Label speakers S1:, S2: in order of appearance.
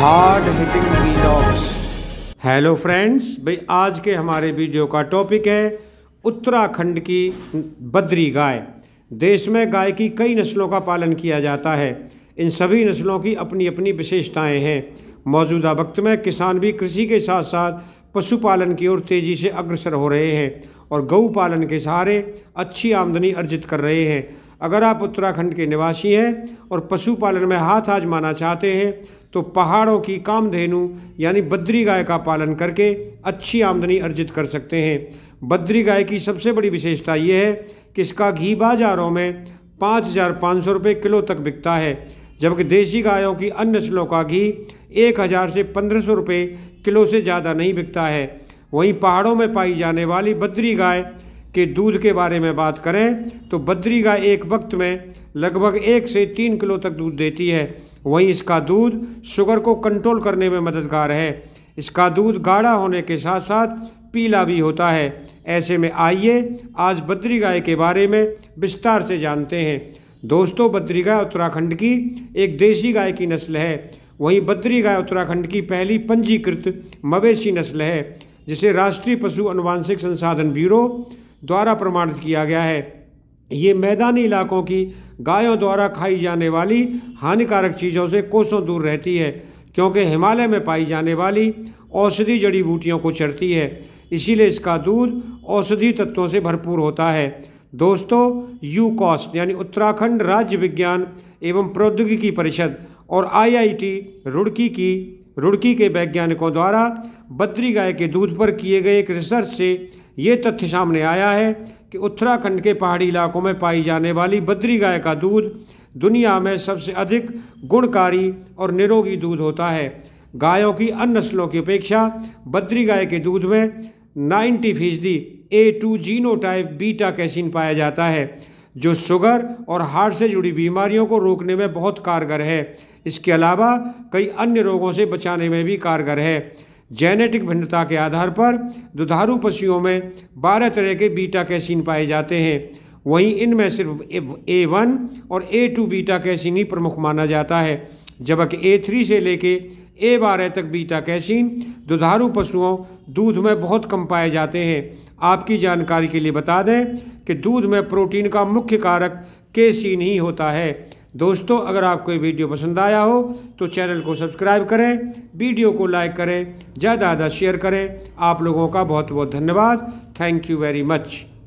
S1: hard hitting vlogs hello friends भाई आज के हमारे वीडियो का टॉपिक है उत्तराखंड की बद्री गाय देश में गाय की कई नस्लों का पालन किया जाता है इन सभी नस्लों की अपनी अपनी विशेषताएं हैं मौजूदा वक्त में किसान भी कृषि के साथ साथ पशुपालन की ओर तेज़ी से अग्रसर हो रहे हैं और गऊ पालन के सहारे अच्छी आमदनी अर्जित कर रहे हैं अगर आप उत्तराखंड के निवासी हैं और पशुपालन में हाथ आजमाना चाहते हैं तो पहाड़ों की कामधेनु यानी बद्री गाय का पालन करके अच्छी आमदनी अर्जित कर सकते हैं बद्री गाय की सबसे बड़ी विशेषता ये है कि इसका घी बाजारों में पाँच हज़ार पाँच सौ रुपये किलो तक बिकता है जबकि देसी गायों की अन्य नस्लों का घी एक हज़ार से पंद्रह सौ रुपये किलो से ज़्यादा नहीं बिकता है वहीं पहाड़ों में पाई जाने वाली बद्री गाय के दूध के बारे में बात करें तो बद्री गाय एक वक्त में लगभग एक से तीन किलो तक दूध देती है वहीं इसका दूध शुगर को कंट्रोल करने में मददगार है इसका दूध गाढ़ा होने के साथ साथ पीला भी होता है ऐसे में आइए आज बद्री गाय के बारे में विस्तार से जानते हैं दोस्तों बद्री गाय उत्तराखंड की एक देसी गाय की नस्ल है वहीं बद्री गाय उत्तराखंड की पहली पंजीकृत मवेशी नस्ल है जिसे राष्ट्रीय पशु अनुवांशिक संसाधन ब्यूरो द्वारा प्रमाणित किया गया है ये मैदानी इलाकों की गायों द्वारा खाई जाने वाली हानिकारक चीज़ों से कोसों दूर रहती है क्योंकि हिमालय में पाई जाने वाली औषधि जड़ी बूटियों को चढ़ती है इसीलिए इसका दूध औषधि तत्वों से भरपूर होता है दोस्तों यूकॉस यानी उत्तराखंड राज्य विज्ञान एवं प्रौद्योगिकी परिषद और आईआईटी रुड़की की रुड़की के वैज्ञानिकों द्वारा बद्री गाय के दूध पर किए गए एक रिसर्च से ये तथ्य सामने आया है कि उत्तराखंड के पहाड़ी इलाकों में पाई जाने वाली बद्री गाय का दूध दुनिया में सबसे अधिक गुणकारी और निरोगी दूध होता है गायों की अन्य नस्लों की अपेक्षा बद्री गाय के दूध में नाइन्टी फीसदी A two genotype beta casein पाया जाता है जो शुगर और हार्ट से जुड़ी बीमारियों को रोकने में बहुत कारगर है इसके अलावा कई अन्य रोगों से बचाने में भी कारगर है जेनेटिक भिन्नता के आधार पर दुधारू पशुओं में बारह तरह के बीटा कैसीन पाए जाते हैं वहीं इनमें सिर्फ ए वन और ए टू बीटा कैसीन ही प्रमुख माना जाता है जबकि ए थ्री से लेके ए बारह तक बीटा कैसीन दुधारू पशुओं दूध में बहुत कम पाए जाते हैं आपकी जानकारी के लिए बता दें कि दूध में प्रोटीन का मुख्य कारक कैसीन ही होता है दोस्तों अगर आपको ये वीडियो पसंद आया हो तो चैनल को सब्सक्राइब करें वीडियो को लाइक करें ज़्यादा ज़्यादा शेयर करें आप लोगों का बहुत बहुत धन्यवाद थैंक यू वेरी मच